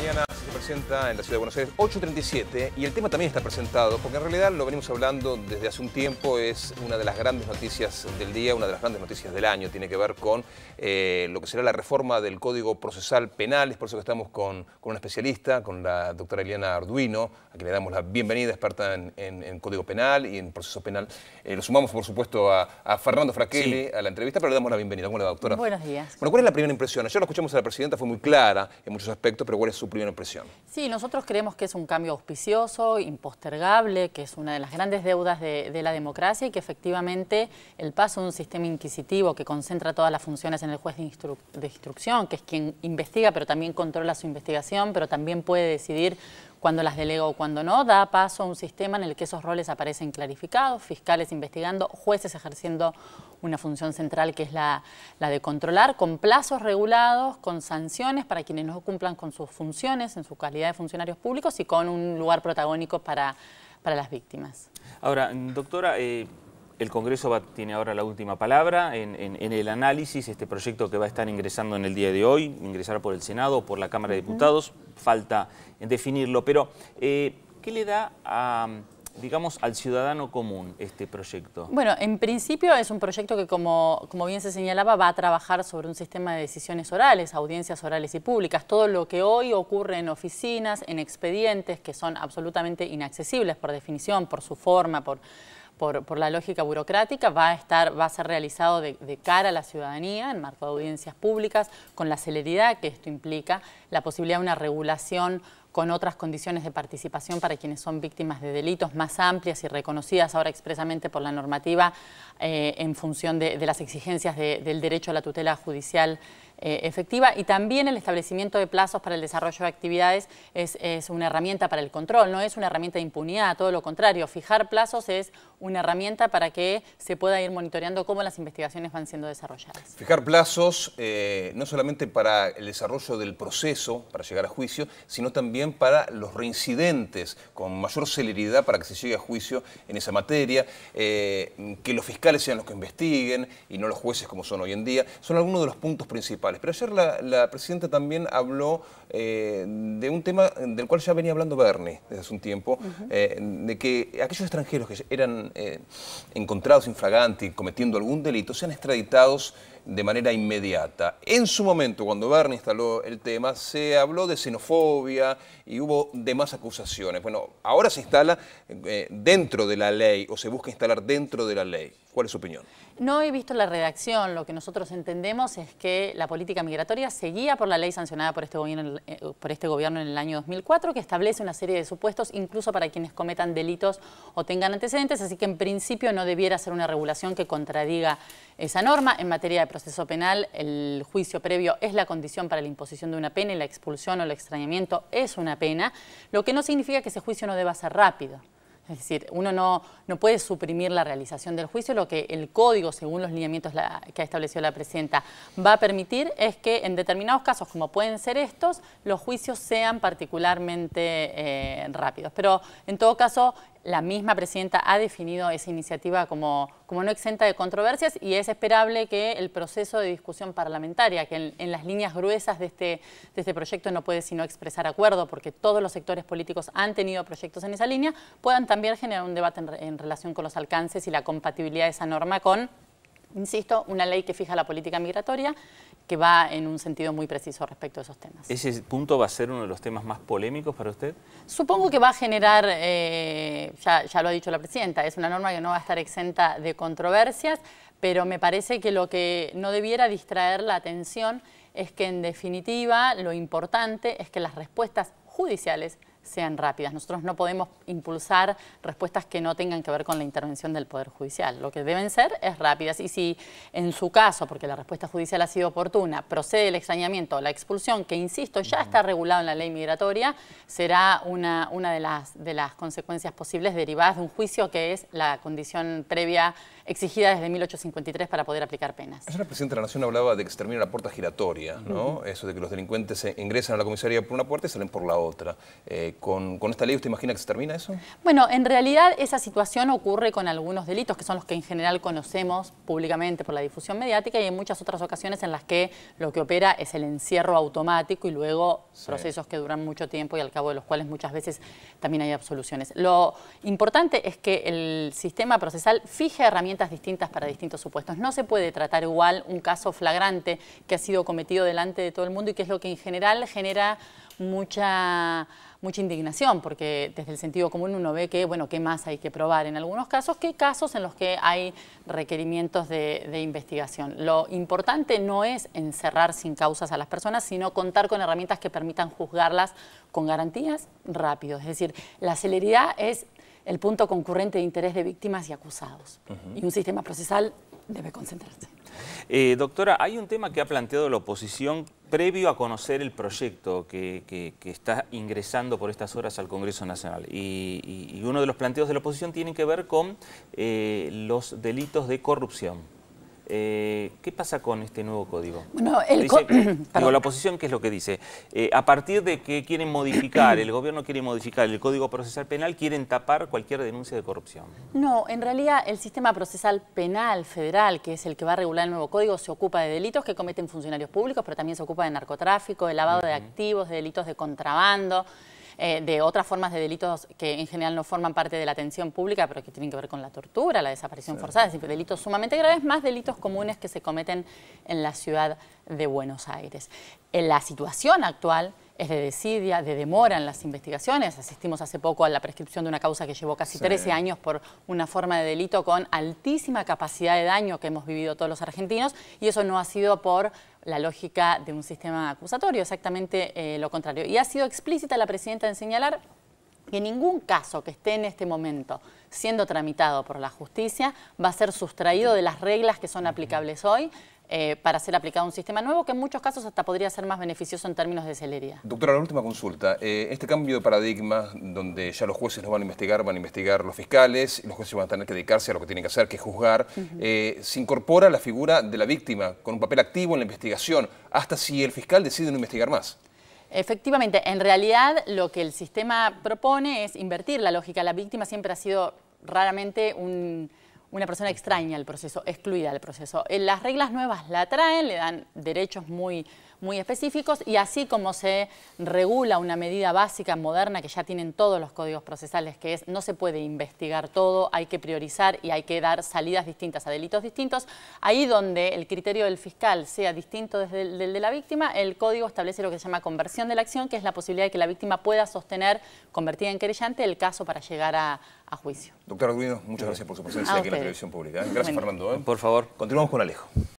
mañana se presenta en la ciudad de Buenos Aires 8.37 y el tema también está presentado porque en realidad lo venimos hablando desde hace un tiempo, es una de las grandes noticias del día, una de las grandes noticias del año, tiene que ver con eh, lo que será la reforma del Código Procesal Penal, es por eso que estamos con, con una especialista, con la doctora Eliana Arduino, a quien le damos la bienvenida, experta en, Código Penal y en proceso penal. Eh, lo sumamos por supuesto a, Fernando Fraquelli a la entrevista, pero le damos la bienvenida. ¿Cómo la doctora? Buenos días. Bueno, ¿cuál es la primera impresión? Ayer lo escuchamos a la presidenta, fue muy clara en muchos aspectos, pero ¿cuál es su primera Sí, nosotros creemos que es un cambio auspicioso, impostergable, que es una de las grandes deudas de, la democracia y que efectivamente el paso a un sistema inquisitivo que concentra todas las funciones en el juez de instrucción, que es quien investiga pero también controla su investigación, pero también puede decidir cuando las delega o cuando no, da paso a un sistema en el que esos roles aparecen clarificados, fiscales investigando, jueces ejerciendo una función central que es la, de controlar, con plazos regulados, con sanciones para quienes no cumplan con sus funciones en su calidad de funcionarios públicos y con un lugar protagónico para, las víctimas. Ahora, doctora, eh, el Congreso tiene ahora la última palabra en, el análisis, este proyecto que va a estar ingresando en el día de hoy, ingresar por el Senado, por la Cámara de Diputados, falta definirlo, pero eh, ¿qué le da a digamos, al ciudadano común este proyecto? Bueno, en principio es un proyecto que, como, como bien se señalaba, va a trabajar sobre un sistema de decisiones orales, audiencias orales y públicas. Todo lo que hoy ocurre en oficinas, en expedientes, que son absolutamente inaccesibles por definición, por su forma, por por, la lógica burocrática, va a, estar, va a ser realizado de, cara a la ciudadanía en marco de audiencias públicas, con la celeridad que esto implica, la posibilidad de una regulación con otras condiciones de participación para quienes son víctimas de delitos más amplias y reconocidas ahora expresamente por la normativa eh, en función de, las exigencias del derecho a la tutela judicial eh, efectiva y también el establecimiento de plazos para el desarrollo de actividades es, es, una herramienta para el control, no es una herramienta de impunidad, todo lo contrario, fijar plazos es una herramienta para que se pueda ir monitoreando cómo las investigaciones van siendo desarrolladas. Fijar plazos eh, no solamente para el desarrollo del proceso, para llegar a juicio, sino también para los reincidentes, con mayor celeridad para que se llegue a juicio en esa materia, eh, que los fiscales sean los que investiguen y no los jueces como son hoy en día, son algunos de los puntos principales. Pero ayer la, presidenta también habló eh, de un tema del cual ya venía hablando Bernie desde hace un tiempo, de que aquellos extranjeros que eran eh, encontrados infraganti cometiendo algún delito sean extraditados de manera inmediata. En su momento, cuando Bernie instaló el tema, se habló de xenofobia y hubo demás acusaciones. Bueno, ahora se instala eh, dentro de la ley o se busca instalar dentro de la ley. ¿Cuál es su opinión? No he visto la redacción. Lo que nosotros entendemos es que la política migratoria seguía por la ley sancionada por este gobierno, eh, por este gobierno en el año 2004, que establece una serie de supuestos incluso para quienes cometan delitos o tengan antecedentes, así que en principio no debiera ser una regulación que contradiga esa norma en materia de proceso penal, el juicio previo es la condición para la imposición de una pena y la expulsión o el extrañamiento es una pena, lo que no significa que ese juicio no deba ser rápido. Es decir, uno no, no puede suprimir la realización del juicio, lo que el código, según los lineamientos que ha establecido la presidenta, va a permitir es que en determinados casos, como pueden ser estos, los juicios sean particularmente eh, rápidos. Pero en todo caso, la misma presidenta ha definido esa iniciativa como, no exenta de controversias y es esperable que el proceso de discusión parlamentaria, que en, las líneas gruesas este, de este, proyecto no puede sino expresar acuerdo, porque todos los sectores políticos han tenido proyectos en esa línea, puedan también generar un debate en relación con los alcances y la compatibilidad de esa norma con insisto, una ley que fija la política migratoria que va en un sentido muy preciso respecto a esos temas. ¿Ese punto va a ser uno de los temas más polémicos para usted? Supongo que va a generar, eh, ya lo ha dicho la Presidenta, es una norma que no va a estar exenta de controversias, pero me parece que lo que no debiera distraer la atención es que en definitiva lo importante es que las respuestas judiciales sean rápidas. Nosotros no podemos impulsar respuestas que no tengan que ver con la intervención del Poder Judicial. Lo que deben ser es rápidas y si en su caso, porque la respuesta judicial ha sido oportuna, procede el extrañamiento o la expulsión, que insisto, ya está regulado en la ley migratoria, será una, una de, las, de las consecuencias posibles derivadas de un juicio que es la condición previa exigida desde 1853 para poder aplicar penas. Ayer el presidente de la Nación hablaba de que se termina la puerta giratoria, ¿no? Eso de que los delincuentes ingresan a la comisaría por una puerta y salen por la otra. Eh, ¿con, esta ley usted imagina que se termina eso? Bueno, en realidad esa situación ocurre con algunos delitos, que son los que en general conocemos públicamente por la difusión mediática y en muchas otras ocasiones en las que lo que opera es el encierro automático y luego procesos que duran mucho tiempo y al cabo de los cuales muchas veces también hay absoluciones. Lo importante es que el sistema procesal fije herramientas distintas para distintos supuestos. No se puede tratar igual un caso flagrante que ha sido cometido delante de todo el mundo y que es lo que en general genera mucha mucha indignación, porque desde el sentido común uno ve que, bueno, qué más hay que probar en algunos casos, qué casos en los que hay requerimientos de, de, investigación. Lo importante no es encerrar sin causas a las personas, sino contar con herramientas que permitan juzgarlas con garantías rápido. Es decir, la celeridad es el punto concurrente de interés de víctimas y acusados. Y un sistema procesal debe concentrarse. Eh, doctora, hay un tema que ha planteado la oposición previo a conocer el proyecto que, está ingresando por estas horas al Congreso Nacional. Y, uno de los planteos de la oposición tiene que ver con eh, los delitos de corrupción. Eh, ¿Qué pasa con este nuevo código? la oposición, ¿qué es lo que dice? Eh, a partir de que quieren modificar, el gobierno quiere modificar el Código Procesal Penal, quieren tapar cualquier denuncia de corrupción. No, en realidad el sistema procesal penal federal, que es el que va a regular el nuevo código, se ocupa de delitos que cometen funcionarios públicos, pero también se ocupa de narcotráfico, de lavado de activos, de delitos de contrabando. Eh, de otras formas de delitos que en general no forman parte de la atención pública, pero que tienen que ver con la tortura, la desaparición forzada, es decir, delitos sumamente graves, más delitos comunes que se cometen en la ciudad de Buenos Aires. En eh, la situación actual es de desidia, de demora en las investigaciones. Asistimos hace poco a la prescripción de una causa que llevó casi 13 años por una forma de delito con altísima capacidad de daño que hemos vivido todos los argentinos y eso no ha sido por la lógica de un sistema acusatorio, exactamente eh, lo contrario. Y ha sido explícita la presidenta en señalar que ningún caso que esté en este momento siendo tramitado por la justicia va a ser sustraído de las reglas que son aplicables hoy eh, para ser aplicado un sistema nuevo que en muchos casos hasta podría ser más beneficioso en términos de celeridad. Doctora, la última consulta. Eh, este cambio de paradigma donde ya los jueces no van a investigar, van a investigar los fiscales, los jueces van a tener que dedicarse a lo que tienen que hacer, que es juzgar, eh, se incorpora la figura de la víctima con un papel activo en la investigación, hasta si el fiscal decide no investigar más. Efectivamente, en realidad lo que el sistema propone es invertir la lógica. La víctima siempre ha sido raramente un una persona extraña al proceso, excluida del proceso. Eh, las reglas nuevas la traen, le dan derechos muy muy específicos y así como se regula una medida básica moderna que ya tienen todos los códigos procesales, que es no se puede investigar todo, hay que priorizar y hay que dar salidas distintas a delitos distintos, ahí donde el criterio del fiscal sea distinto desde el de la víctima, el código establece lo que se llama conversión de la acción, que es la posibilidad de que la víctima pueda sostener, convertida en querellante, el caso para llegar a, juicio. Doctor Arduino, muchas gracias por su presencia aquí en la televisión pública. ¿eh? Gracias, Fernando. ¿eh? Por favor. Continuamos con Alejo.